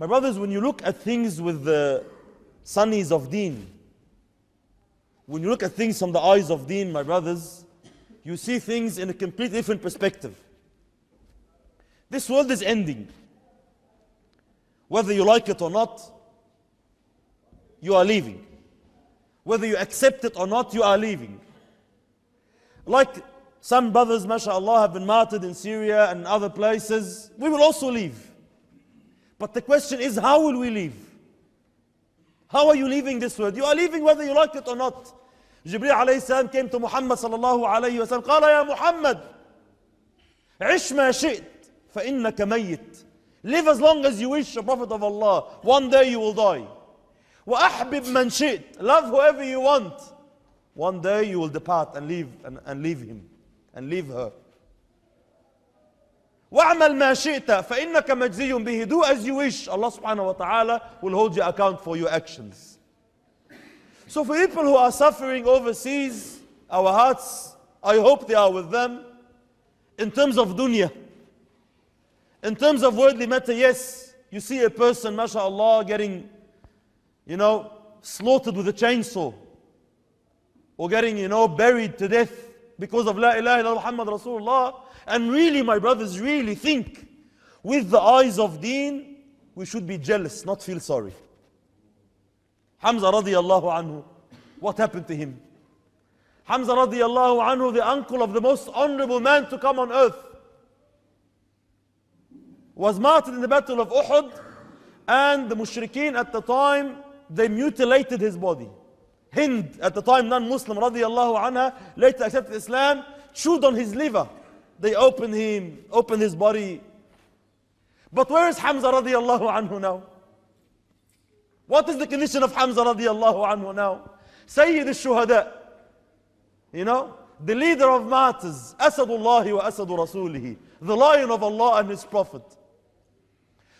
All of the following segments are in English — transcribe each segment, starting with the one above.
My brothers, when you look at things with the sunnies of deen, when you look at things from the eyes of deen, my brothers, you see things in a completely different perspective. This world is ending. Whether you like it or not, you are leaving. Whether you accept it or not, you are leaving. Like some brothers, mashallah, have been martyred in Syria and other places, we will also leave. But the question is, how will we leave? How are you leaving this world? You are leaving whether you like it or not. Jibreel alayhi salam came to Muhammad sallallahu alayhi wa sallam. قال يا Muhammad, عش ما شئت فإنك ميت. Live as long as you wish, a prophet of Allah. One day you will die. وأحبب من شئت. Love whoever you want. One day you will depart and leave and, and leave him and leave her. واعمل ما شئت فإنك مجزي به do as you wish Allah subhanahu wa ta'ala will hold you account for your actions so for people who are suffering overseas our hearts I hope they are with them in terms of dunya in terms of worldly matter yes you see a person mashallah getting you know slaughtered with a chainsaw or getting you know buried to death because of La ilaha illallah Muhammad Rasulullah. And really, my brothers, really think with the eyes of deen, we should be jealous, not feel sorry. Hamza radiallahu anhu, what happened to him? Hamza radiallahu anhu, the uncle of the most honorable man to come on earth, was martyred in the battle of Uhud, and the mushrikeen at the time, they mutilated his body. Hind, at the time non-Muslim radiallahu anha, later accepted Islam, chewed on his liver. They opened him, opened his body. But where is Hamza radiallahu anhu now? What is the condition of Hamza radiallahu anhu now? Sayyid al-Shuhada. You know, the leader of martyrs, Asadullah wa Asadu Rasulihi, the lion of Allah and his prophet.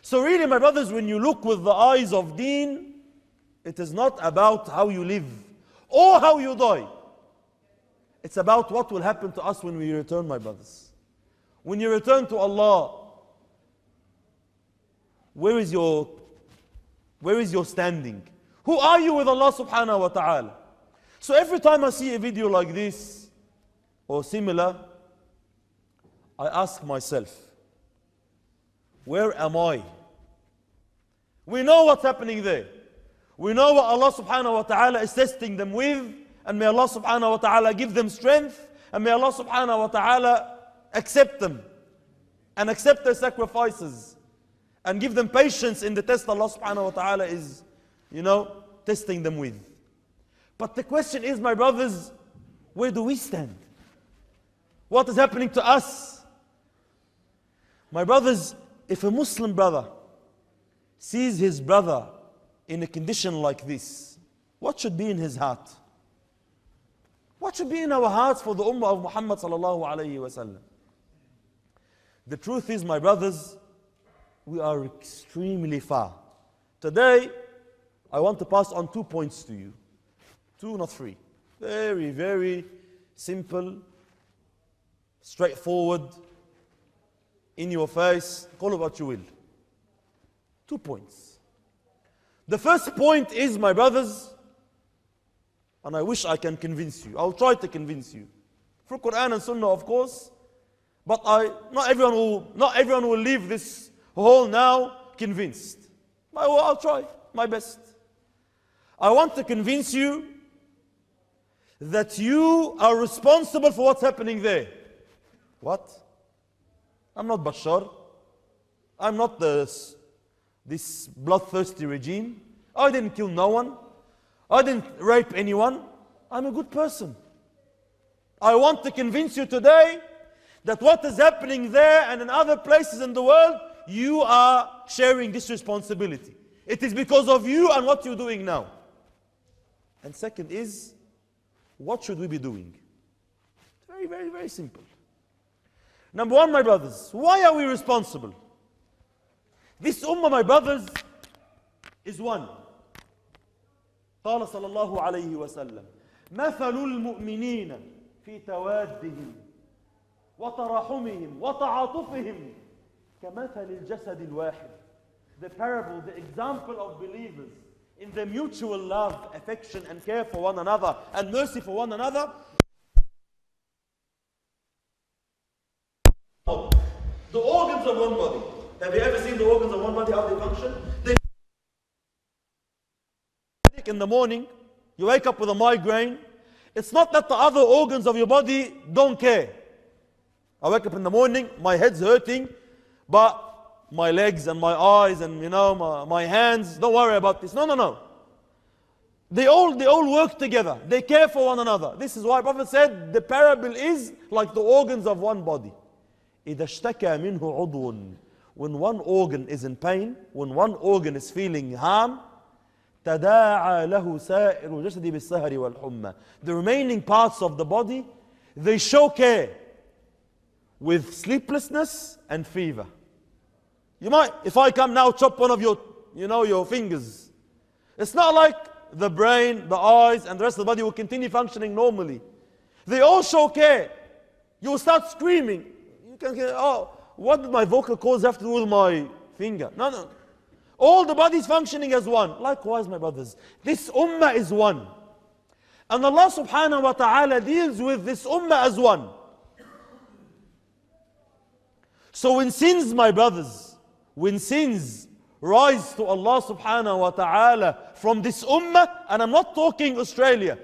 So really, my brothers, when you look with the eyes of deen, it is not about how you live or oh, how you die. It's about what will happen to us when we return, my brothers. When you return to Allah, where is your where is your standing? Who are you with Allah subhanahu wa ta'ala? So every time I see a video like this or similar, I ask myself, where am I? We know what's happening there. We know what Allah subhanahu wa ta'ala is testing them with, and may Allah subhanahu wa ta'ala give them strength, and may Allah subhanahu wa ta'ala accept them and accept their sacrifices and give them patience in the test Allah subhanahu wa ta'ala is, you know, testing them with. But the question is, my brothers, where do we stand? What is happening to us? My brothers, if a Muslim brother sees his brother in a condition like this? What should be in his heart? What should be in our hearts for the Ummah of Muhammad sallallahu alayhi wasallam? The truth is, my brothers, we are extremely far. Today, I want to pass on two points to you. Two, not three. Very, very simple, straightforward, in your face, call it what you will. Two points. The first point is, my brothers, and I wish I can convince you. I'll try to convince you. Through Quran and Sunnah, of course. But I, not, everyone will, not everyone will leave this hall now convinced. But I'll try my best. I want to convince you that you are responsible for what's happening there. What? I'm not Bashar. I'm not the this bloodthirsty regime. I didn't kill no one. I didn't rape anyone. I'm a good person. I want to convince you today that what is happening there and in other places in the world, you are sharing this responsibility. It is because of you and what you're doing now. And second is, what should we be doing? Very, very, very simple. Number one, my brothers, why are we responsible? This ummah, my brothers, is one. قال صلى الله عليه وسلم مثل المؤمنين في توادهم وتراحمهم وتعاطفهم كمثل الجسد الواحد the parable, the example of believers in the mutual love, affection and care for one another and mercy for one another the organs of one body Have you ever seen the organs of one body, how they function? They in the morning, you wake up with a migraine. It's not that the other organs of your body don't care. I wake up in the morning, my head's hurting, but my legs and my eyes and you know my, my hands, don't worry about this. No, no, no. They all they all work together. They care for one another. This is why Prophet said the parable is like the organs of one body. إذا اشتكى منه عضو when one organ is in pain, when one organ is feeling harm, The remaining parts of the body, they show care with sleeplessness and fever. You might, if I come now, chop one of your, you know, your fingers. It's not like the brain, the eyes, and the rest of the body will continue functioning normally. They all show care. You will start screaming. You can, oh, what did my vocal cords have to do with my finger? No, no. All the body is functioning as one. Likewise, my brothers, this ummah is one. And Allah subhanahu wa ta'ala deals with this ummah as one. So when sins, my brothers, when sins rise to Allah subhanahu wa ta'ala from this ummah, and I'm not talking Australia,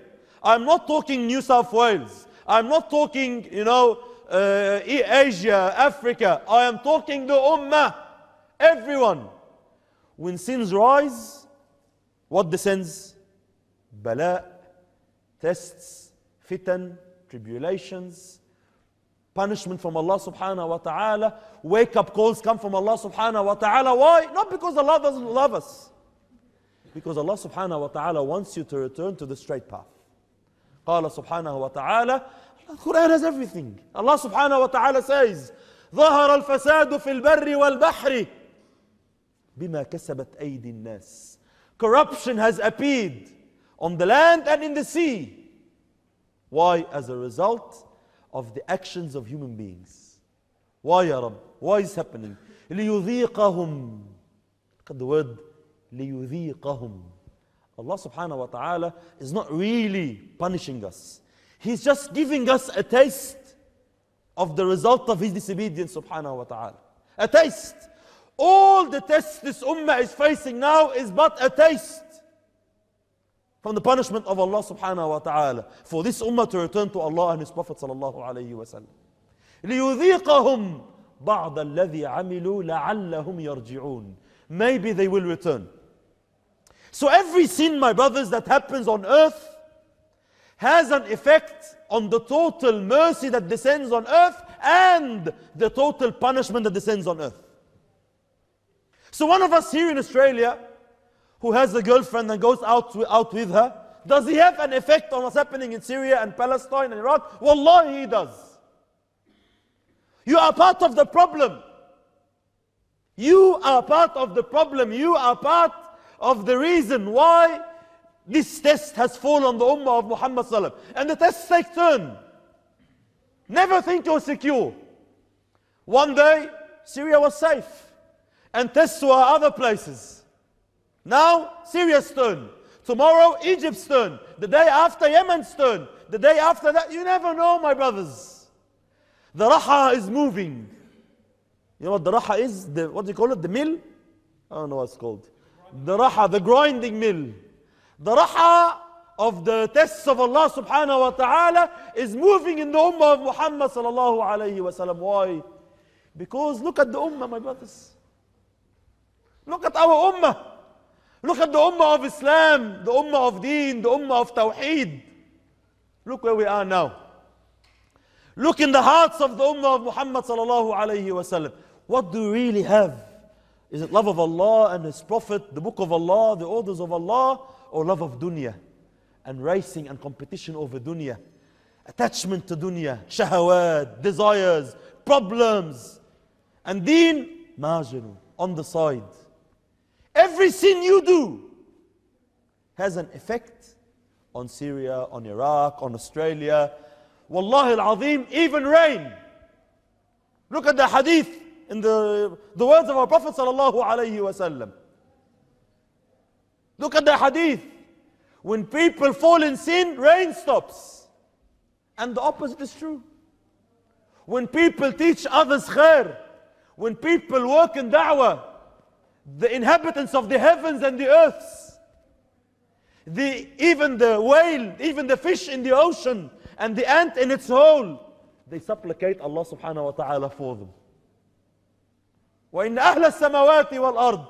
I'm not talking New South Wales, I'm not talking, you know, uh, Asia, Africa. I am talking the Ummah, everyone. When sins rise, what descends? Bala, tests, fitan, tribulations, punishment from Allah subhanahu wa ta'ala, wake up calls come from Allah subhanahu wa ta'ala. Why? Not because Allah doesn't love us. Because Allah subhanahu wa ta'ala wants you to return to the straight path. Subhanahu wa Taala. Quran has everything. Allah subhanahu wa ta'ala says, ظهر الفساد في البر والبحر بما كسبت أيدي الناس. Corruption has appeared on the land and in the sea. Why? As a result of the actions of human beings. Why, Ya Rab? Why is happening? ليذيقهم. Look at the word ليذيقهم. Allah subhanahu wa ta'ala is not really punishing us. He's just giving us a taste of the result of his disobedience, subhanahu wa ta'ala. A taste. All the tests this ummah is facing now is but a taste from the punishment of Allah subhanahu wa ta'ala for this ummah to return to Allah and His Prophet sallallahu alayhi wa sallam. لِيُذِيقَهُمْ بَعْضَ الَّذِي عَمِلُوا لَعَلَّهُمْ يَرْجِعُونَ Maybe they will return. So every sin, my brothers, that happens on earth has an effect on the total mercy that descends on earth and the total punishment that descends on earth. So, one of us here in Australia who has a girlfriend and goes out, to, out with her, does he have an effect on what's happening in Syria and Palestine and Iraq? Wallahi, he does. You are part of the problem. You are part of the problem. You are part of the reason why this test has fallen on the Ummah of Muhammad Sallam. And the test takes turn. Never think you're secure. One day, Syria was safe. And tests were other places. Now, Syria's turn. Tomorrow, Egypt's turn. The day after, Yemen's turn. The day after that, you never know, my brothers. The Raha is moving. You know what the Raha is? The, what do you call it? The mill? I don't know what it's called. The Raha, the grinding mill. The raha of the tests of Allah subhanahu wa ta'ala is moving in the ummah of Muhammad sallallahu alayhi wa sallam. Why? Because look at the ummah, my brothers. Look at our ummah. Look at the ummah of Islam, the ummah of deen, the ummah of tawheed. Look where we are now. Look in the hearts of the ummah of Muhammad sallallahu alayhi wa sallam. What do we really have? Is it love of Allah and His Prophet, the book of Allah, the orders of Allah? or love of dunya and racing and competition over dunya, attachment to dunya, shahawat, desires, problems, and deen, marginal, on the side. Every sin you do has an effect on Syria, on Iraq, on Australia. Wallahi al even rain. Look at the hadith in the, the words of our Prophet sallallahu alayhi wa sallam. Look at the hadith. When people fall in sin, rain stops. And the opposite is true. When people teach others khair, when people work in da'wah, the inhabitants of the heavens and the earths, the, even the whale, even the fish in the ocean, and the ant in its hole, they supplicate Allah subhanahu wa ta'ala for them. وإن أهل السماوات والأرض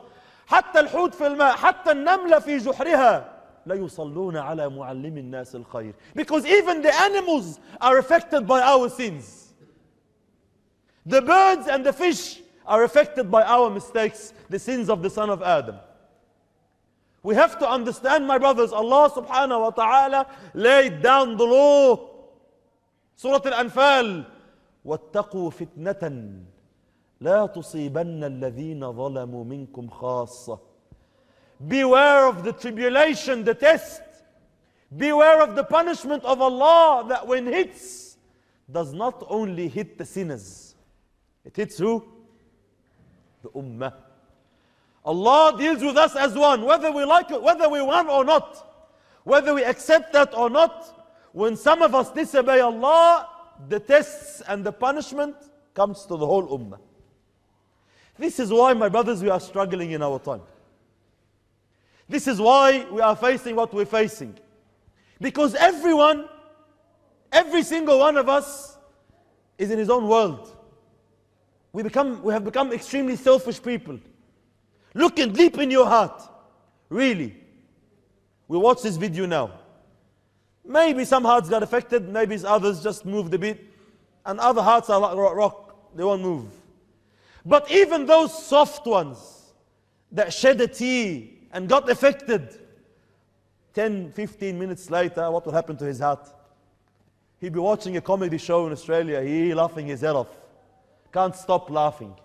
حتى الحوت في الماء حتى النملة في جحرها لا يصلون على معلم الناس الخير because even the animals are affected by our sins the birds and the fish are affected by our mistakes the sins of the son of Adam we have to understand my brothers Allah subhanahu wa ta'ala laid down the law سورة الأنفال واتقوا فتنةً لا تصيبن الذين ظلموا منكم خاصة Beware of the tribulation, the test. Beware of the punishment of Allah that when hits, does not only hit the sinners. It hits who? The ummah. Allah deals with us as one, whether we like it, whether we want or not, whether we accept that or not. When some of us disobey Allah, the tests and the punishment comes to the whole ummah. This is why, my brothers, we are struggling in our time. This is why we are facing what we're facing. Because everyone, every single one of us, is in his own world. We, become, we have become extremely selfish people. Look and deep in your heart. Really. We watch this video now. Maybe some hearts got affected, maybe others just moved a bit, and other hearts are like rock, they won't move. But even those soft ones that shed a tear and got affected, 10, 15 minutes later, what will happen to his heart? He'll be watching a comedy show in Australia, he laughing his head off. Can't stop laughing.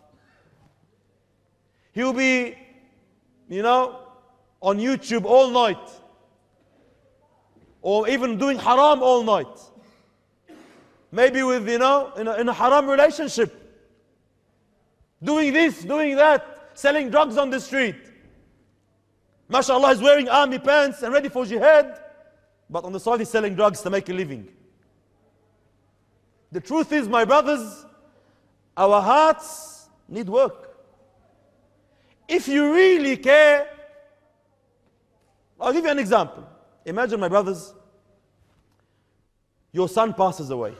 He'll be, you know, on YouTube all night. Or even doing haram all night. Maybe with, you know, in a, in a haram relationship doing this, doing that, selling drugs on the street. MashaAllah is wearing army pants and ready for jihad, but on the side he's selling drugs to make a living. The truth is, my brothers, our hearts need work. If you really care, I'll give you an example. Imagine, my brothers, your son passes away.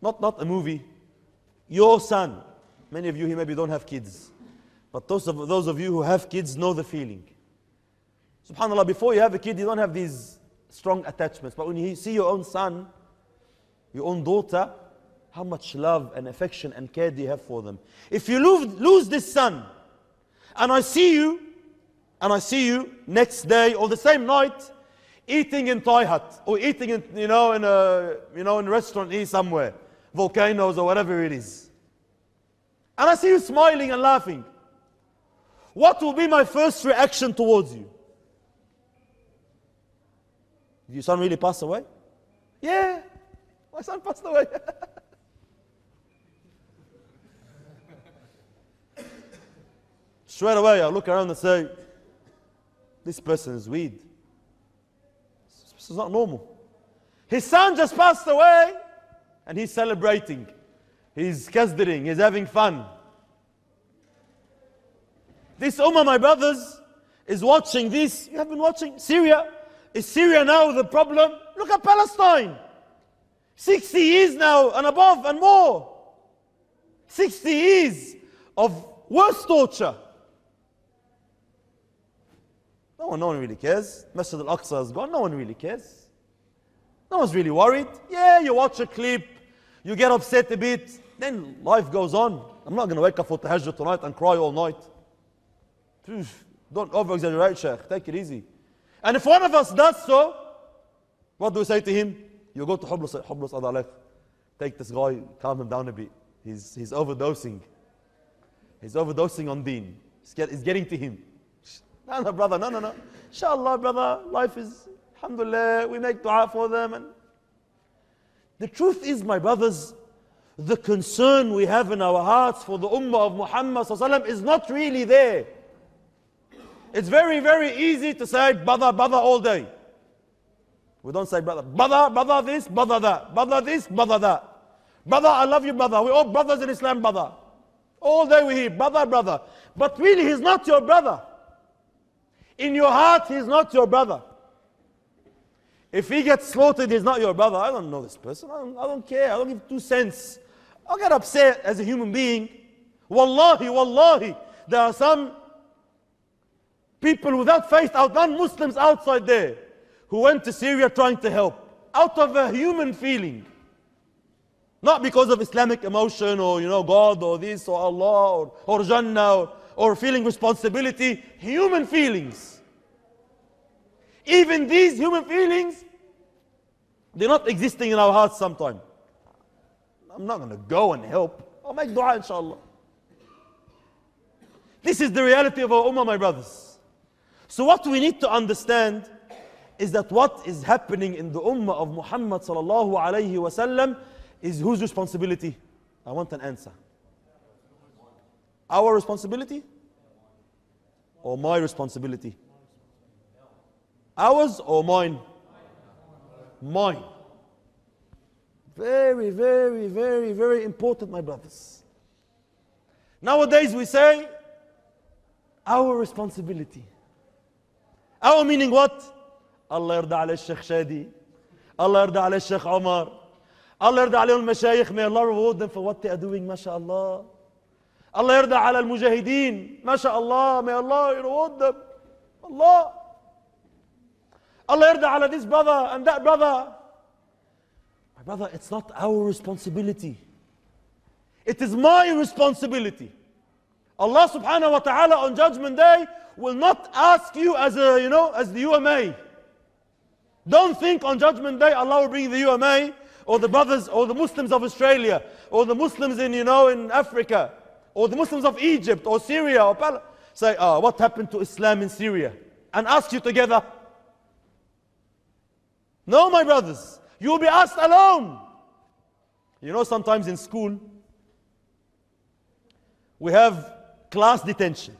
Not, not a movie, your son Many of you here maybe don't have kids. But those of, those of you who have kids know the feeling. SubhanAllah, before you have a kid, you don't have these strong attachments. But when you see your own son, your own daughter, how much love and affection and care do you have for them? If you lose, lose this son, and I see you, and I see you next day or the same night, eating in Thai hut or eating in you know in a you know in a restaurant here somewhere, volcanoes or whatever it is. And I see you smiling and laughing. What will be my first reaction towards you? Did your son really pass away? Yeah, my son passed away. Straight away, I look around and say, This person is weird. This is not normal. His son just passed away and he's celebrating. He's kazdering, he's having fun. This Ummah, my brothers, is watching this. You have been watching Syria. Is Syria now the problem? Look at Palestine. 60 years now and above and more. 60 years of worse torture. No one, no one really cares. Masjid al Aqsa has gone. No one really cares. No one's really worried. Yeah, you watch a clip, you get upset a bit then life goes on. I'm not going to wake up for tahajjud tonight and cry all night. Don't over exaggerate, Sheikh. Take it easy. And if one of us does so, what do we say to him? You go to Hublus, Hublus Adalek. Take this guy, calm him down a bit. He's, he's overdosing. He's overdosing on deen. It's, get, it's getting to him. No, no, brother, no, no, no. Inshallah, brother, life is, alhamdulillah, we make dua for them. And the truth is, my brothers, the concern we have in our hearts for the Ummah of Muhammad وسلم, is not really there. It's very, very easy to say brother, brother all day. We don't say brother, brother, brother this, brother that, brother this, brother that. Brother, I love you, brother. We're all brothers in Islam, brother. All day we hear, brother, brother. But really, he's not your brother. In your heart, he's not your brother. If he gets slaughtered, he's not your brother. I don't know this person. I don't, I don't care. I don't give two cents i get upset as a human being. Wallahi, wallahi, there are some people without faith, out non-Muslims outside there who went to Syria trying to help out of a human feeling. Not because of Islamic emotion or, you know, God or this or Allah or, or Jannah or, or feeling responsibility. Human feelings. Even these human feelings, they're not existing in our hearts sometimes. I'm not going to go and help. I'll make dua, inshallah. This is the reality of our ummah, my brothers. So, what we need to understand is that what is happening in the ummah of Muhammad sallallahu wasallam is whose responsibility? I want an answer. Our responsibility or my responsibility? Ours or mine? Mine. Very, very, very, very important, my brothers. Nowadays we say our responsibility. Our meaning what? الله يرضى على الشيخ شادي. الله يرضى على الشيخ عمر. الله يرضى عليهم المشايخ. May Allah reward them for what they are doing. ما شاء الله. الله يرضى على المجاهدين. ما شاء الله. May Allah reward them. الله. الله يرضى على this brother and that brother. brother, it's not our responsibility. It is my responsibility. Allah subhanahu wa ta'ala on judgment day will not ask you as a, you know, as the UMA. Don't think on judgment day Allah will bring the UMA or the brothers or the Muslims of Australia or the Muslims in, you know, in Africa or the Muslims of Egypt or Syria or Pal- Say, ah, oh, what happened to Islam in Syria? And ask you together. No, my brothers, You'll be asked alone. You know, sometimes in school, we have class detention.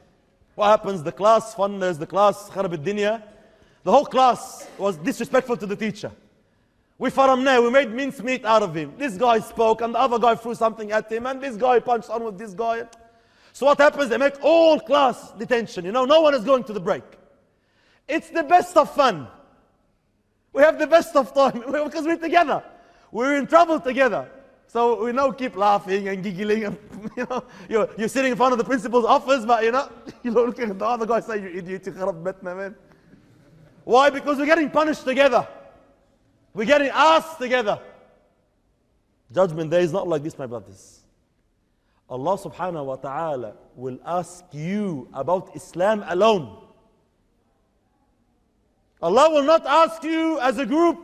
What happens? The class funnels, the class kharab The whole class was disrespectful to the teacher. We faramne. we made mincemeat out of him. This guy spoke, and the other guy threw something at him, and this guy punched on with this guy. So what happens? They make all class detention. You know, no one is going to the break. It's the best of fun. We have the best of time because we're together. We're in trouble together. So we now keep laughing and giggling. And, you know, you're, you're sitting in front of the principal's office, but you know, you're looking at the other guy saying, you idiot, you man. Why? Because we're getting punished together. We're getting asked together. Judgment Day is not like this, my brothers. Allah subhanahu wa ta'ala will ask you about Islam alone. Allah will not ask you as a group,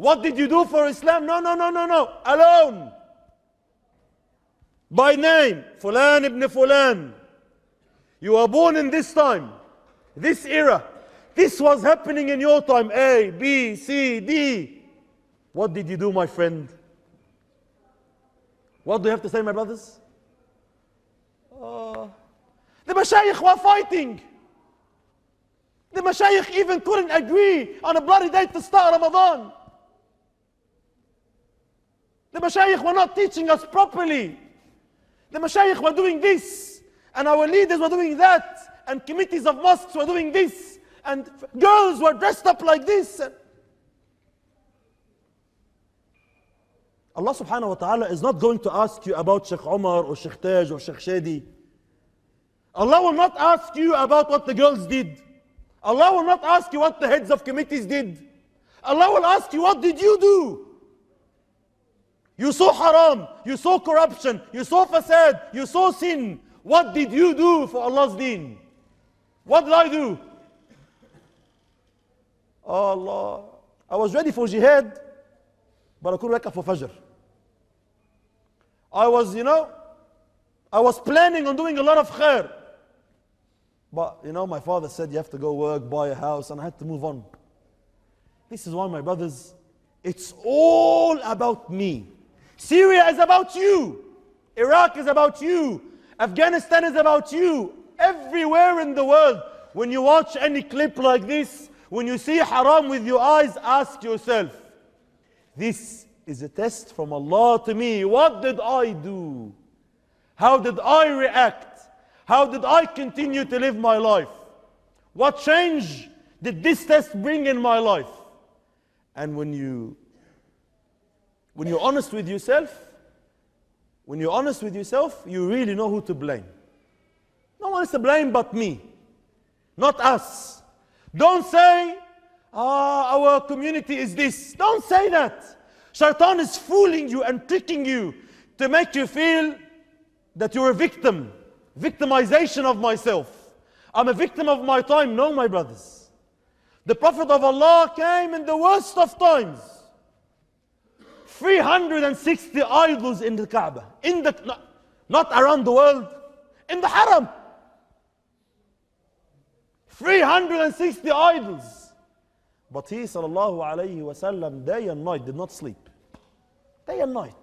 what did you do for Islam? No, no, no, no, no. Alone. By name. Fulan ibn Fulan. You were born in this time, this era. This was happening in your time. A, B, C, D. What did you do, my friend? What do you have to say, my brothers? Uh, the Mashaykh were fighting. The mashayikh even couldn't agree on a bloody date to start Ramadan. The mashayikh were not teaching us properly. The mashayikh were doing this, and our leaders were doing that, and committees of mosques were doing this, and girls were dressed up like this. Allah subhanahu wa ta'ala is not going to ask you about Sheikh Omar or Sheikh Taj or Sheikh Shadi. Allah will not ask you about what the girls did. Allah will not ask you what the heads of committees did. Allah will ask you, what did you do? You saw haram, you saw corruption, you saw fasad, you saw sin. What did you do for Allah's deen? What did I do? Oh Allah, I was ready for jihad, but I couldn't wake up for Fajr. I was, you know, I was planning on doing a lot of khair, but you know, my father said you have to go work, buy a house, and I had to move on. This is why, my brothers, it's all about me. Syria is about you, Iraq is about you, Afghanistan is about you. Everywhere in the world, when you watch any clip like this, when you see haram with your eyes, ask yourself, this is a test from Allah to me. What did I do? How did I react? How did I continue to live my life? What change did this test bring in my life? And when you when you're honest with yourself, when you're honest with yourself, you really know who to blame. No one is to blame but me, not us. Don't say, ah, oh, our community is this. Don't say that. Shaitan is fooling you and tricking you to make you feel that you're a victim victimization of myself. I'm a victim of my time. No, my brothers. The Prophet of Allah came in the worst of times. 360 idols in the Kaaba, in the, not around the world, in the Haram. 360 idols. But he, sallallahu alayhi wasallam, day and night did not sleep. Day and night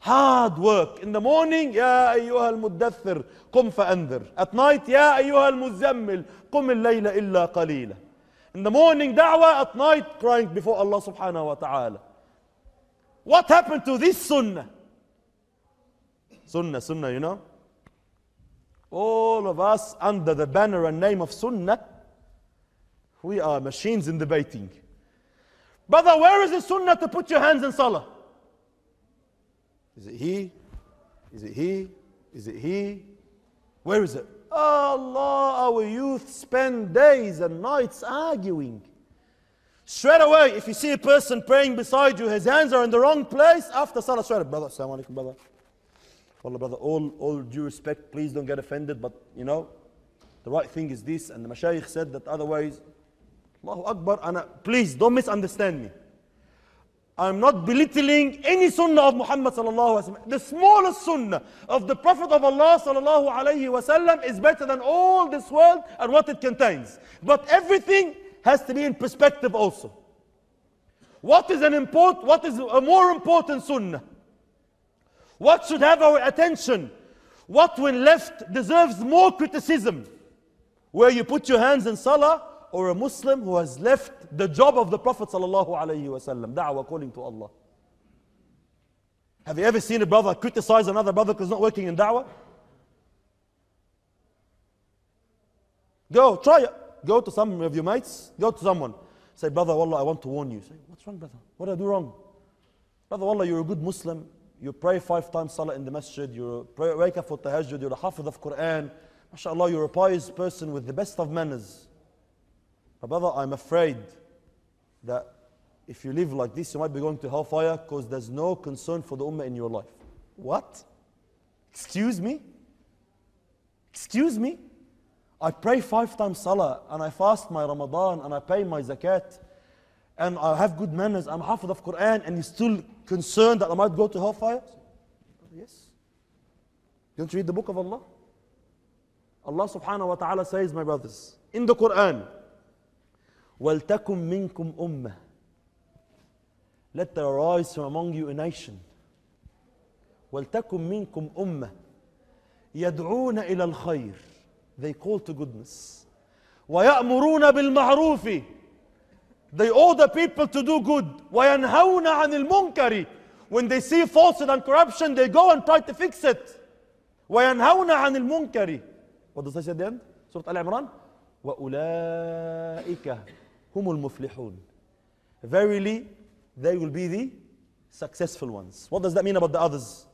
hard work in the morning يا أيها المدثر قم فأنذر at night يا أيها المزمل قم الليل إلا قليلا in the morning دعوة at night crying before Allah subhanahu wa ta'ala what happened to this sunnah sunnah sunnah you know all of us under the banner and name of sunnah we are machines in debating brother where is the sunnah to put your hands in salah is it he? Is it he? Is it he? Where is it? Allah, our youth spend days and nights arguing. Straight away, if you see a person praying beside you, his hands are in the wrong place, after salah, straight brother, assalamu alaikum, brother. Wallah, brother, all, all due respect, please don't get offended, but you know, the right thing is this, and the mashayikh said that otherwise, Allahu Akbar, and please don't misunderstand me. I'm not belittling any sunnah of Muhammad sallallahu The smallest sunnah of the Prophet of Allah sallallahu alayhi wasallam is better than all this world and what it contains. But everything has to be in perspective also. What is an import, what is a more important sunnah? What should have our attention? What when left deserves more criticism? Where you put your hands in salah or a Muslim who has left the job of the Prophet وسلم, da'wah calling to Allah. Have you ever seen a brother criticize another brother because not working in da'wah? Go, try it. Go to some of your mates, go to someone. Say, brother, wallah, I want to warn you. Say, what's wrong, brother? What did I do wrong? Brother, wallah, you're a good Muslim. You pray five times salah in the masjid. You pray, wake up for tahajjud. You're a hafiz of Quran. MashaAllah, you're a pious person with the best of manners. But brother, I'm afraid that if you live like this, you might be going to hellfire because there's no concern for the ummah in your life. What? Excuse me? Excuse me? I pray five times salah and I fast my Ramadan and I pay my zakat and I have good manners. I'm half of Quran and you're still concerned that I might go to hellfire? Yes. Don't you read the book of Allah? Allah subhanahu wa ta'ala says, my brothers, in the Quran, ولتكن منكم أمة Let there arise from among you a nation ولتكن منكم أمة يدعون إلى الخير They call to goodness ويأمرون بالمعروف They order people to do good وينهون عن المنكر When they see falsehood and corruption they go and try to fix it وينهون عن المنكر What does I say at the end? سورة آل عمران وأولئك هم المفلحون. Verily, they will be the successful ones. What does that mean about the others?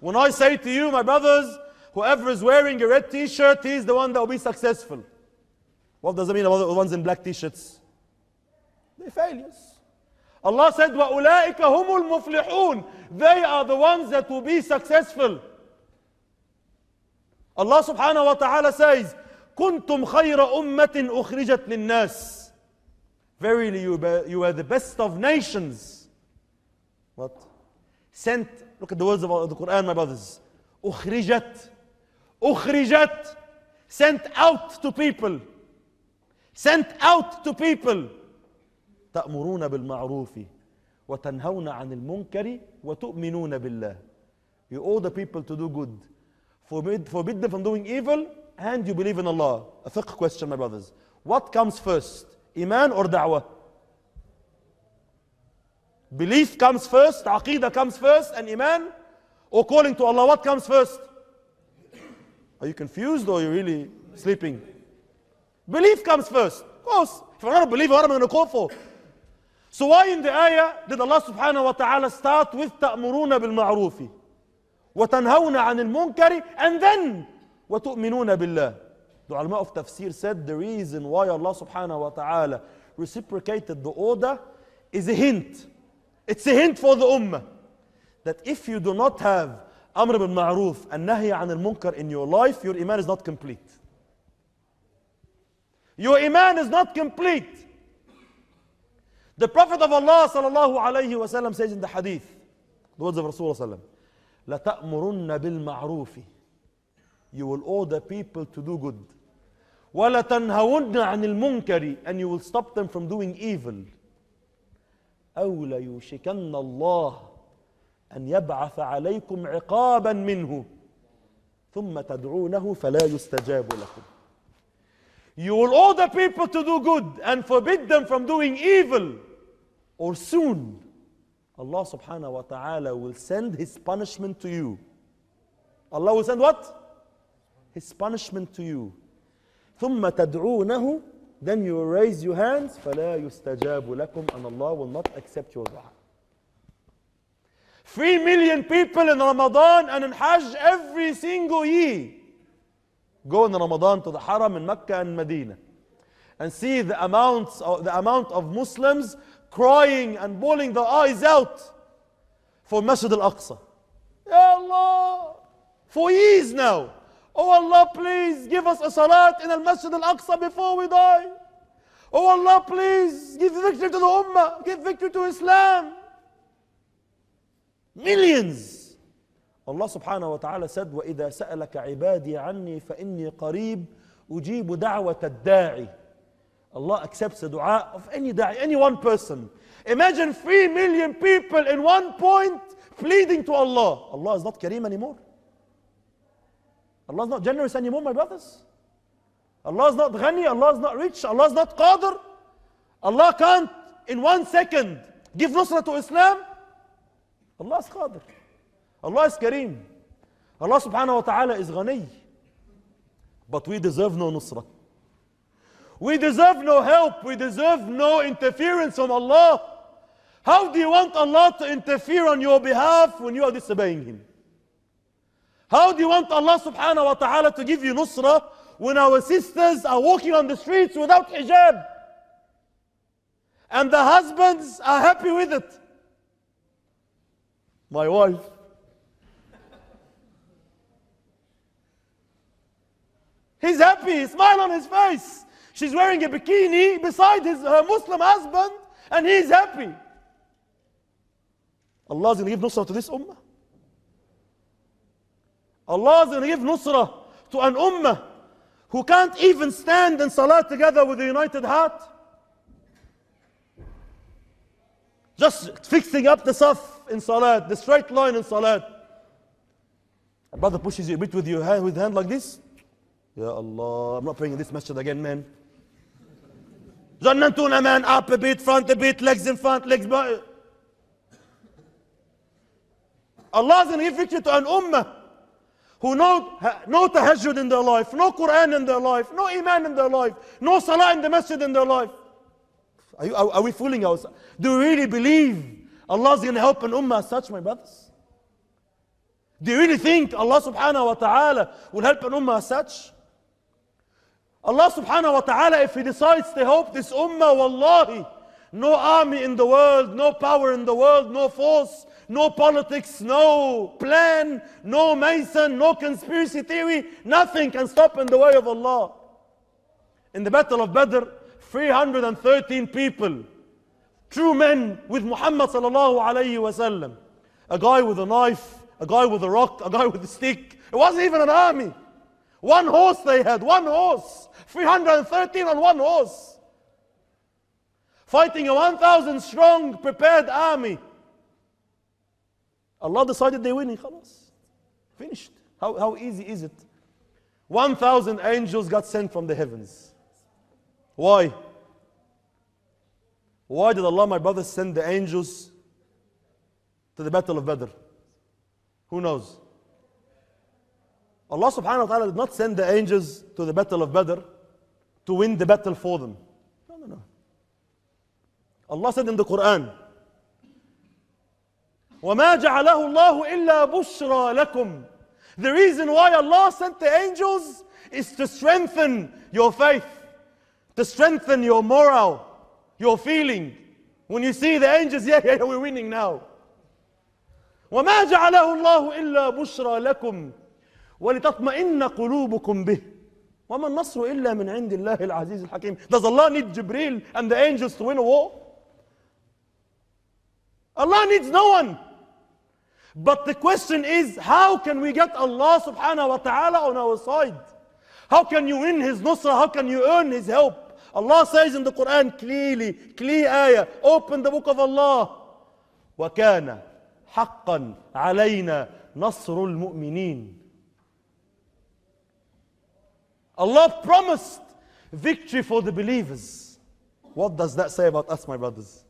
When I say to you, my brothers, whoever is wearing a red t-shirt, he is the one that will be successful. What does that mean about the ones in black t-shirts? They're failures. Allah said, وَأُولَٰئِكَ هُمُ الْمُفْلِحُونَ They are the ones that will be successful. Allah subhanahu wa ta'ala says, كنتم خير أمة أخرجت للناس Verily you, you are the best of nations What? Sent Look at the words of the Quran my brothers أخرجت أخرجت Sent out to people Sent out to people تأمرون بالمعروف وتنهون عن المنكر وتؤمنون بالله You order people to do good forbid, forbid them from doing evil and you believe in Allah. A fiqh question, my brothers. What comes first, Iman or Da'wah? Belief comes first, Aqidah comes first, and Iman? Or calling to Allah, what comes first? Are you confused or are you really sleeping? Belief comes first. Of course. If I don't believe, what am I going to call for? So why in the ayah did Allah subhanahu wa ta'ala start with تأمرون بالمعروف وتنهون عن المنكر and then وتؤمنون بالله The ulama of تفسير said the reason why Allah subhanahu wa ta'ala reciprocated the order is a hint. It's a hint for the ummah that if you do not have Amr بالمعروف النهي عن المنكر in your life, your iman is not complete. Your iman is not complete. The Prophet of Allah sallallahu الله عليه وسلم says in the hadith, the words of Rasulullah sallam, لَتَأْمُرُنَّ بِالْمَعْرُوفِ you will order people to do good ولتنهون عن المنكر and you will stop them from doing evil أو ليوشكن الله أن يبعث عليكم عقابا منه ثم تدعونه فلا يستجاب لكم You will order people to do good and forbid them from doing evil or soon Allah subhanahu wa ta'ala will send his punishment to you. Allah will send what? his punishment to you. ثم تدعونه then you raise your hands فلا يستجاب لكم and Allah will not accept your dua. Three million people in Ramadan and in Hajj every single year go in Ramadan to the Haram in Mecca and Medina and see the, amounts of, the amount of Muslims crying and bawling their eyes out for Masjid al-Aqsa. Ya Allah! For years now. Oh Allah, please give us a salat in Al Masjid Al Aqsa before we die. Oh Allah, please give victory to the Ummah, give victory to Islam. Millions. Allah subhanahu wa ta'ala said, وَإِذَا سَأَلَكَ عِبَادِي عَنِّي فَإِنِّي قَرِيبٌ أُجِيبُ دَعْوَةَ الدَّاعِي Allah accepts the dua of any da'i, any one person. Imagine three million people in one point pleading to Allah. Allah is not Kareem anymore. Allah is not generous anymore, my brothers. Allah is not ghani, Allah is not rich, Allah is not qadr. Allah can't in one second give nusra to Islam. Allah is qadr. Allah is kareem. Allah subhanahu wa ta'ala is ghani. But we deserve no nusra. We deserve no help. We deserve no interference from Allah. How do you want Allah to interfere on your behalf when you are disobeying Him? How do you want Allah subhanahu wa ta'ala to give you nusrah when our sisters are walking on the streets without hijab? And the husbands are happy with it. My wife. He's happy, he smile on his face. She's wearing a bikini beside his, her Muslim husband, and he's happy. Allah going to give nusrah to this ummah. Allah is going to give nusrah to an ummah who can't even stand in salah together with a united heart. Just fixing up the saf in salah, the straight line in salah. A brother pushes you a bit with your hand, with hand like this. Ya Allah, I'm not praying in this masjid again, man. a man, up a bit, front a bit, legs in front, legs back. Allah going to give victory to an ummah who know no tahajjud in their life, no Quran in their life, no Iman in their life, no Salah in the masjid in their life. Are, you, are, are we fooling ourselves? Do we really believe Allah is going to help an ummah as such, my brothers? Do you really think Allah subhanahu wa ta'ala will help an ummah as such? Allah subhanahu wa ta'ala, if He decides to help this ummah, wallahi, no army in the world, no power in the world, no force, no politics, no plan, no Mason, no conspiracy theory, nothing can stop in the way of Allah. In the Battle of Badr, 313 people, true men with Muhammad sallallahu alayhi wasallam. A guy with a knife, a guy with a rock, a guy with a stick. It wasn't even an army. One horse they had, one horse. 313 on one horse fighting a 1,000 strong prepared army. Allah decided they're winning. Khalas. Finished. How, how easy is it? 1,000 angels got sent from the heavens. Why? Why did Allah, my brothers, send the angels to the battle of Badr? Who knows? Allah subhanahu wa ta'ala did not send the angels to the battle of Badr to win the battle for them. Allah said in the Quran, وَمَا جَعَلَهُ اللَّهُ إِلَّا بُشْرَى لَكُمْ The reason why Allah sent the angels is to strengthen your faith, to strengthen your morale, your feeling. When you see the angels, yeah, yeah, we're winning now. وما جعله الله إلا بشرى لكم ولتطمئن قلوبكم به وما النصر إلا من عند الله العزيز الحكيم Does Allah need Jibril and the angels to win a war? Allah needs no one. But the question is, how can we get Allah subhanahu wa ta'ala on our side? How can you win His nusra? How can you earn His help? Allah says in the Quran clearly, clear ayah, open the book of Allah. وَكَانَ حَقًّا عَلَيْنَا نَصْرُ الْمُؤْمِنِينَ Allah promised victory for the believers. What does that say about us, my brothers?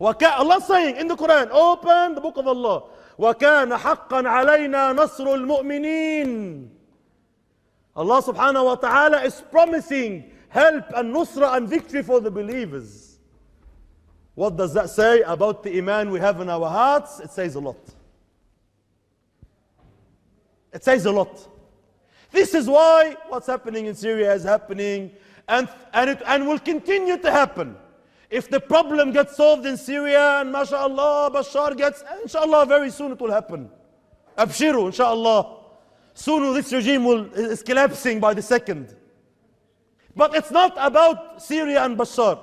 Allah saying in the Quran, open the book of Allah. وَكَانَ حَقًّا عَلَيْنَا نَصْرُ الْمُؤْمِنِينَ Allah subhanahu wa ta'ala is promising help and nusra and victory for the believers. What does that say about the iman we have in our hearts? It says a lot. It says a lot. This is why what's happening in Syria is happening and, and, it, and will continue to happen. If the problem gets solved in Syria and mashallah, Bashar gets, inshallah, very soon it will happen. Abshiru, inshallah. Soon this regime will, is collapsing by the second. But it's not about Syria and Bashar.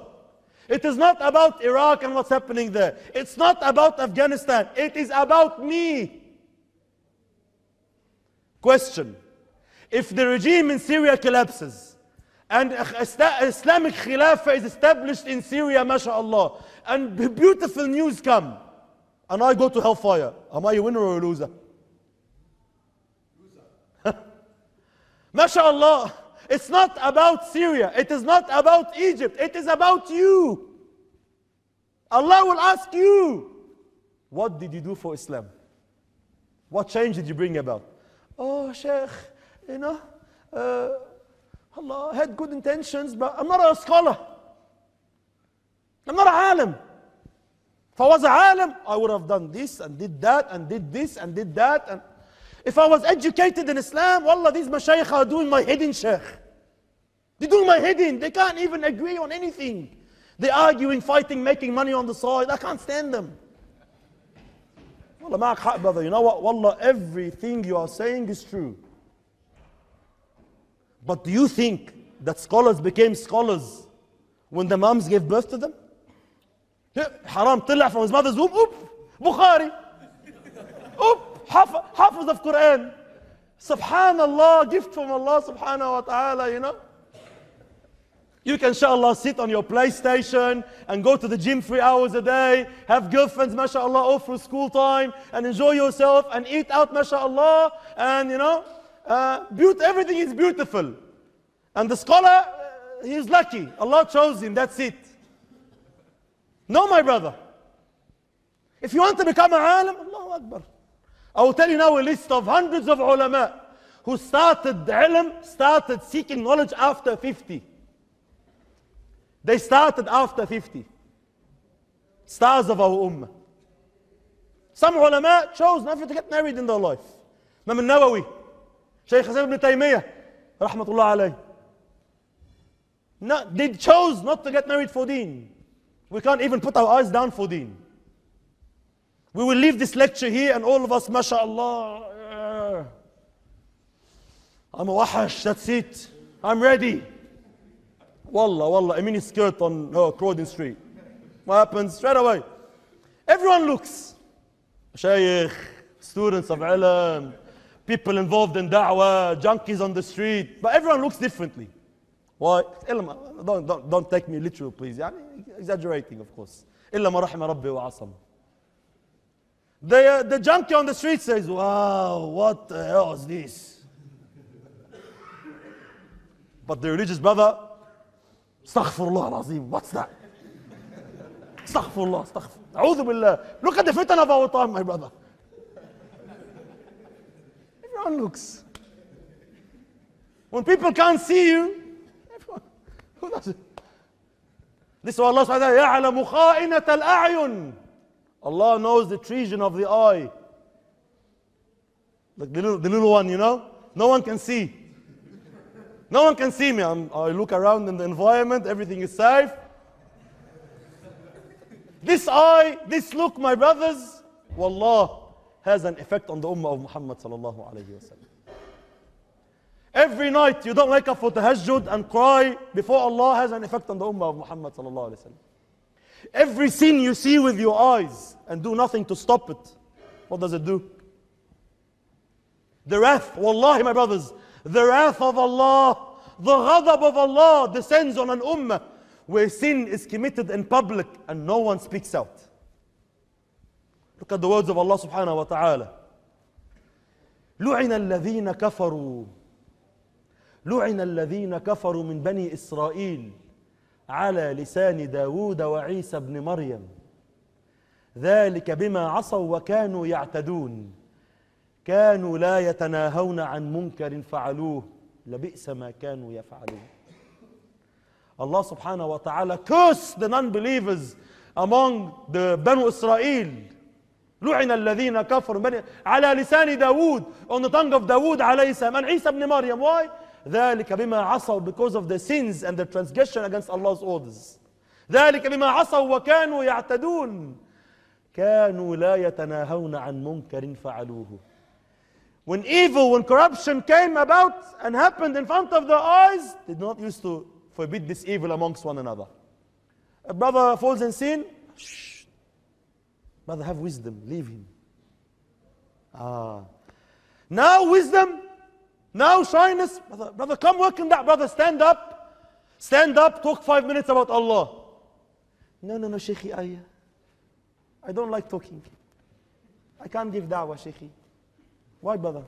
It is not about Iraq and what's happening there. It's not about Afghanistan. It is about me. Question If the regime in Syria collapses, and Islamic Khilafah is established in Syria, mashallah. And beautiful news come. And I go to hellfire. Am I a winner or a loser? Loser. mashallah. It's not about Syria. It is not about Egypt. It is about you. Allah will ask you, what did you do for Islam? What change did you bring about? Oh, Sheikh, you know, uh, Allah had good intentions, but I'm not a scholar. I'm not a alim. If I was a alim, I would have done this and did that and did this and did that. And if I was educated in Islam, wallah, these mashayikh are doing my hidden sheikh. They're doing my hidden. They can't even agree on anything. They're arguing, fighting, making money on the side. I can't stand them. Wallah, ma'ak brother, you know what? Wallah, everything you are saying is true. But do you think that scholars became scholars when the moms gave birth to them? Haram طلع from his mother's womb, oop, Bukhari, oop, Hafiz of the Quran. Subhanallah, gift from Allah subhanahu wa ta'ala, you know. You can, inshallah, sit on your PlayStation and go to the gym three hours a day, have girlfriends, mashallah, all through school time, and enjoy yourself and eat out, mashallah, and you know, uh, beaut- everything is beautiful. And the scholar, uh, he's lucky. Allah chose him, that's it. No, my brother. If you want to become a alim, Allahu Akbar. I will tell you now a list of hundreds of ulama who started ilm, started seeking knowledge after 50. They started after 50. Stars of our ummah. Some ulama chose never to get married in their life. Imam Nawawi, Shaykh Hassan ibn Taymiyyah, rahmatullah alayh. No, they chose not to get married for deen. We can't even put our eyes down for deen. We will leave this lecture here and all of us, mashallah, I'm a wahash, that's it. I'm ready. Wallah, wallah, a mini skirt on her Croydon Street. What happens? Straight away. Everyone looks. Shaykh, students of ilm, people involved in da'wah, junkies on the street, but everyone looks differently. Why? Don't, don't, don't take me literal, please. I'm exaggerating, of course. إلا وعصم. The, uh, the junkie on the street says, Wow, what the hell is this? but the religious brother, Astaghfirullah Azim, what's that? Astaghfirullah, astaghfirullah. Look at the fitan of our time, my brother. Everyone looks. When people can't see you, everyone, who does it? This is what Allah says, Allah knows the treason of the eye. Like the little, the little one, you know? No one can see. No one can see me. I'm, i look around in the environment, everything is safe. This eye, this look, my brothers, wallah, has an effect on the ummah of Muhammad sallallahu alayhi wasallam. Every night you don't wake up for tahajjud and cry before Allah has an effect on the ummah of Muhammad sallallahu alayhi wasallam. Every sin you see with your eyes and do nothing to stop it, what does it do? The wrath, wallahi my brothers, the wrath of Allah, the ghadab of Allah descends on an ummah where sin is committed in public and no one speaks out. لقد وجب الله سبحانه وتعالى لعن الذين كفروا لعن الذين كفروا من بني إسرائيل على لسان داود وعيسى بن مريم ذلك بما عصوا وكانوا يعتدون كانوا لا يتناهون عن منكر فعلوه لبئس ما كانوا يفعلون الله سبحانه وتعالى كوس cursed the non-believers among the Banu Israel لعن الذين كفروا من على لسان داوود on the tongue of Dawood عليه السلام and Isa ibn مريم why ذلك بما عصوا because of the sins and the transgression against Allah's orders ذلك بما عصوا وكانوا يعتدون كانوا لا يتناهون عن منكر فعلوه when evil when corruption came about and happened in front of their eyes did not used to forbid this evil amongst one another a brother falls in sin shh, Mother, have wisdom. Leave him. Ah. Now wisdom. Now shyness. Brother, brother come work in that. Brother, stand up. Stand up. Talk five minutes about Allah. No, no, no, Sheikhi, I, I don't like talking. I can't give da'wah, Sheikhi. Why, brother?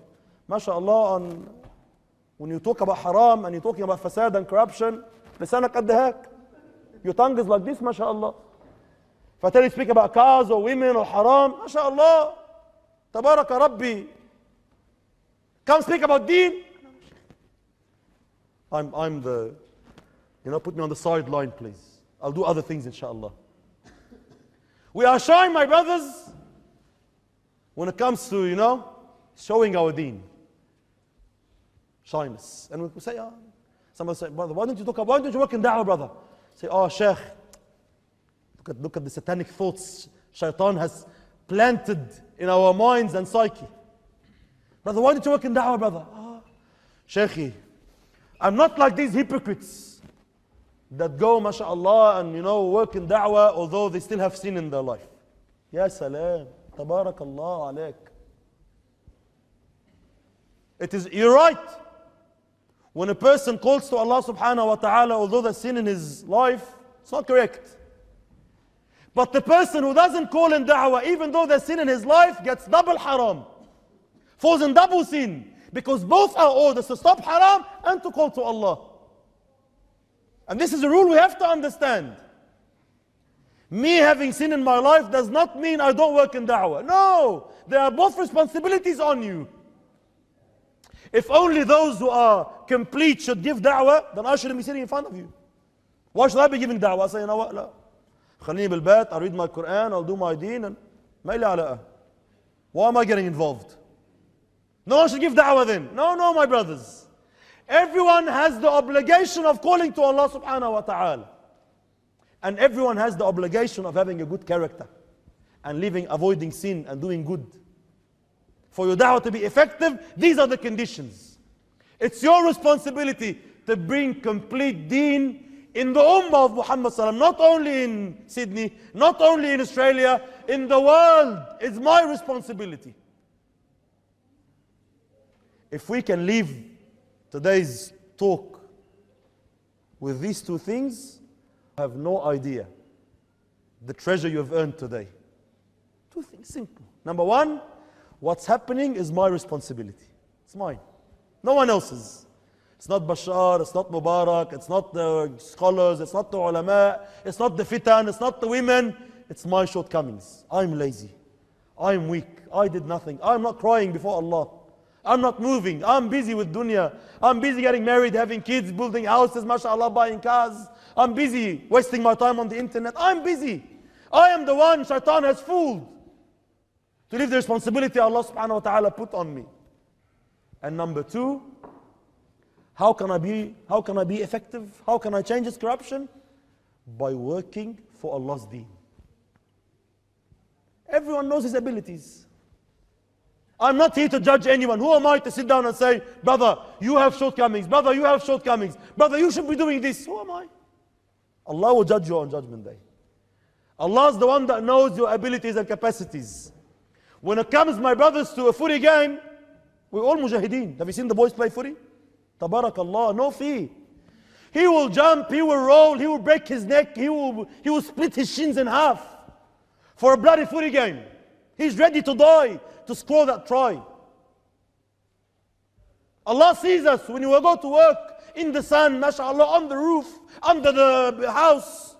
MashaAllah, on, when you talk about haram and you're talking about fasad and corruption, Your tongue is like this, MashaAllah. Fatally speak about cars or women or haram. MashaAllah. Tabaraka Rabbi. Come speak about din? I'm, I'm the, you know, put me on the sideline, please. I'll do other things, inshallah. We are shy, my brothers, when it comes to, you know, showing our deen. Shyness. And we say, oh, somebody say, brother, why don't you talk about, why don't you work in da'wah, brother? Say, oh, Sheikh, Look at, look at the satanic thoughts shaitan has planted in our minds and psyche. Brother, why don't you work in da'wah, brother? Oh, ah, Sheikhi, I'm not like these hypocrites that go, mashallah, and you know, work in da'wah, although they still have sin in their life. Ya salam, tabarakallah alaik. It is, you're right. When a person calls to Allah subhanahu wa ta'ala, although there's sin in his life, it's not correct. But the person who doesn't call in da'wah, even though there's sin in his life, gets double haram. Falls in double sin. Because both are orders to stop haram and to call to Allah. And this is a rule we have to understand. Me having sin in my life does not mean I don't work in da'wah. No, there are both responsibilities on you. If only those who are complete should give da'wah, then I shouldn't be sitting in front of you. Why should I be giving da'wah? I say, you know what? خليني بالبيت I'll read my Quran I'll do my deen and ما إلي علاقة why am I getting involved no one should give da'wah then no no my brothers everyone has the obligation of calling to Allah subhanahu wa ta'ala and everyone has the obligation of having a good character and living avoiding sin and doing good for your da'wah to be effective these are the conditions it's your responsibility to bring complete deen in the ummah of Muhammad Sallam, not only in Sydney, not only in Australia, in the world. It's my responsibility. If we can leave today's talk with these two things, I have no idea the treasure you have earned today. Two things simple. Number one, what's happening is my responsibility. It's mine, no one else's. It's not Bashar, it's not Mubarak, it's not the scholars, it's not the ulama, it's not the fitan, it's not the women. It's my shortcomings. I'm lazy. I'm weak. I did nothing. I'm not crying before Allah. I'm not moving. I'm busy with dunya. I'm busy getting married, having kids, building houses, mashallah, buying cars. I'm busy wasting my time on the internet. I'm busy. I am the one shaitan has fooled to leave the responsibility Allah subhanahu wa ta'ala put on me. And number two, how can I be, how can I be effective? How can I change this corruption? By working for Allah's deen. Everyone knows his abilities. I'm not here to judge anyone. Who am I to sit down and say, brother, you have shortcomings. Brother, you have shortcomings. Brother, you should be doing this. Who am I? Allah will judge you on judgment day. Allah is the one that knows your abilities and capacities. When it comes, my brothers, to a footy game, we're all mujahideen. Have you seen the boys play footy? Tabarakallah, no fee. He will jump, he will roll, he will break his neck, he will, he will split his shins in half for a bloody footy game. He's ready to die to score that try. Allah sees us when we go to work in the sun, mashallah, on the roof, under the house.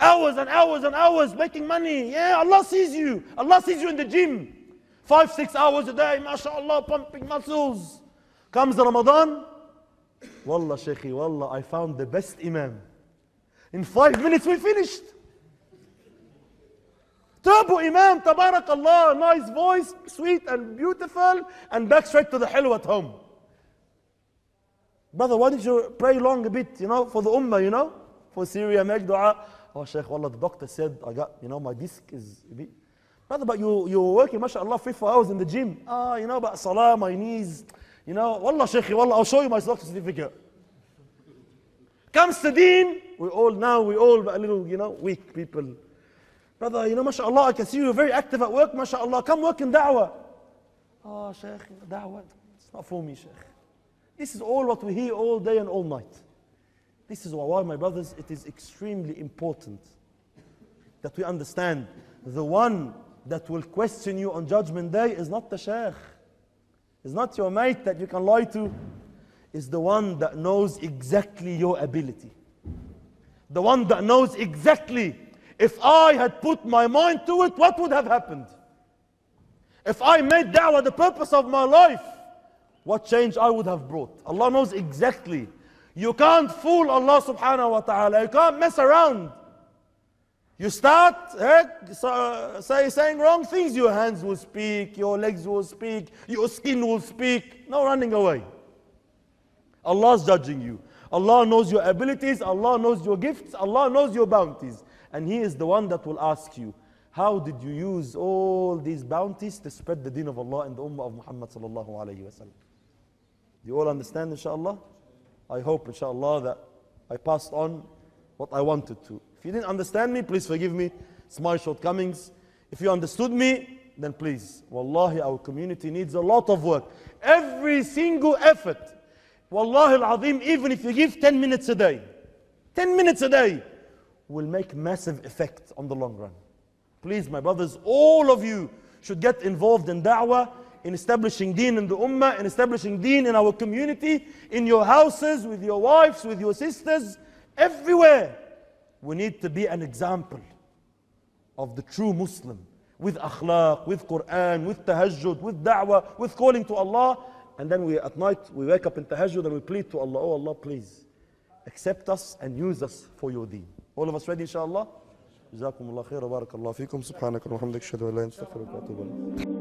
Hours and hours and hours making money. Yeah, Allah sees you. Allah sees you in the gym. Five, six hours a day, mashallah, pumping muscles comes Ramadan, Wallah, Shaykhi, Wallah, I found the best Imam. In five minutes, we finished. Tabu Imam, tabarakallah, nice voice, sweet and beautiful, and back straight to the hill at home. Brother, why did you pray long a bit, you know, for the Ummah, you know, for Syria, make dua. Oh, Shaykh, Wallah, the doctor said, I got, you know, my disc is a bit. Brother, but you, you are working, mashallah, three, four hours in the gym. Ah, you know, but salah, my knees, you know, wallah, Sheikhi, wallah, I'll show you my doctor certificate. Comes to deen, we all, now we all a little, you know, weak people. Brother, you know, mashallah, I can see you're very active at work, mashallah, come work in da'wah. Oh, Sheikh, da'wah, it's not for me, Sheikh. This is all what we hear all day and all night. This is why, my brothers, it is extremely important that we understand the one that will question you on Judgment Day is not the Sheikh. It's not your mate that you can lie to, it's the one that knows exactly your ability. The one that knows exactly if I had put my mind to it, what would have happened? If I made da'wah the purpose of my life, what change I would have brought. Allah knows exactly. You can't fool Allah subhanahu wa ta'ala. You can't mess around. You start eh, so, say, saying wrong things. Your hands will speak, your legs will speak, your skin will speak. No running away. Allah is judging you. Allah knows your abilities, Allah knows your gifts, Allah knows your bounties. And He is the one that will ask you, How did you use all these bounties to spread the deen of Allah and the Ummah of Muhammad? Do you all understand, inshallah? I hope, inshallah, that I passed on what I wanted to. If you didn't understand me, please forgive me. It's my shortcomings. If you understood me, then please. Wallahi, our community needs a lot of work. Every single effort. Wallahi al-Azim, even if you give 10 minutes a day, 10 minutes a day will make massive effect on the long run. Please, my brothers, all of you should get involved in da'wah, in establishing deen in the ummah, in establishing deen in our community, in your houses, with your wives, with your sisters, everywhere. We need to be an example of the true Muslim with akhlaq, with Quran, with tahajjud, with da'wah, with calling to Allah. And then we at night we wake up in tahajjud and we plead to Allah, oh Allah, please accept us and use us for your deen. All of us ready, inshallah? جزاكم